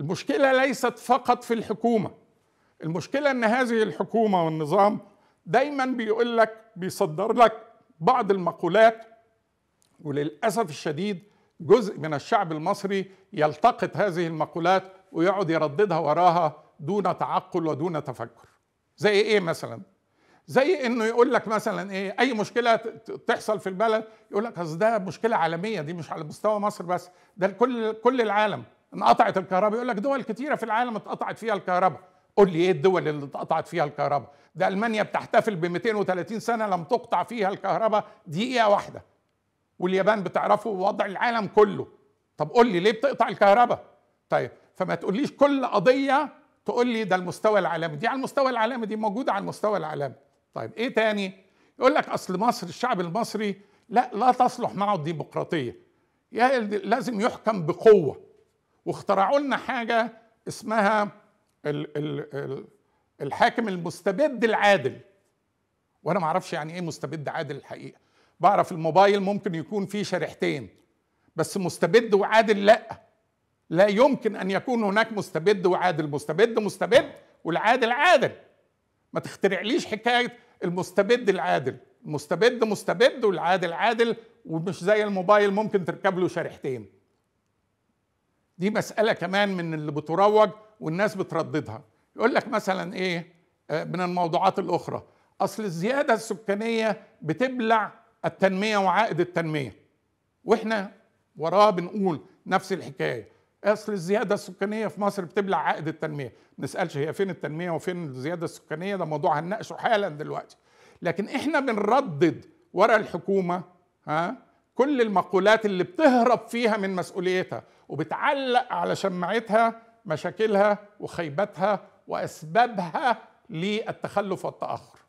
المشكله ليست فقط في الحكومه المشكله ان هذه الحكومه والنظام دايما بيقول لك بيصدر لك بعض المقولات وللاسف الشديد جزء من الشعب المصري يلتقط هذه المقولات ويقعد يرددها وراها دون تعقل ودون تفكر زي ايه مثلا زي انه يقول لك مثلا ايه اي مشكله تحصل في البلد يقول لك اصل ده مشكله عالميه دي مش على مستوى مصر بس ده كل كل العالم انقطعت الكهرباء يقول لك دول كثيره في العالم اتقطعت فيها الكهرباء قول لي ايه الدول اللي اتقطعت فيها الكهرباء ده المانيا بتحتفل ب 230 سنه لم تقطع فيها الكهرباء دقيقه واحده واليابان بتعرفوا وضع العالم كله طب قول لي ليه بتقطع الكهرباء طيب فما تقوليش كل قضيه تقول لي ده المستوى العالمي دي على المستوى العالمي دي موجوده على المستوى العالمي طيب ايه تاني يقول لك اصل مصر الشعب المصري لا لا تصلح معه الديمقراطيه لازم يحكم بقوه واخترعوا لنا حاجه اسمها ال ال الحاكم المستبد العادل وانا ما اعرفش يعني ايه مستبد عادل الحقيقه بعرف الموبايل ممكن يكون فيه شريحتين بس مستبد وعادل لا لا يمكن ان يكون هناك مستبد وعادل مستبد مستبد والعادل عادل ما تخترعليش حكايه المستبد العادل المستبد مستبد والعادل عادل ومش زي الموبايل ممكن تركب له شريحتين دي مسألة كمان من اللي بتروج والناس بترددها يقول لك مثلا إيه آه، من الموضوعات الأخرى أصل الزيادة السكانية بتبلع التنمية وعائد التنمية وإحنا وراه بنقول نفس الحكاية أصل الزيادة السكانية في مصر بتبلع عائد التنمية ما نسألش هي فين التنمية وفين الزيادة السكانية ده موضوع هنناقشه حالا دلوقتي لكن إحنا بنردد ورا الحكومة ها كل المقولات اللي بتهرب فيها من مسؤوليتها وبتعلق على شماعتها مشاكلها وخيبتها واسبابها للتخلف والتاخر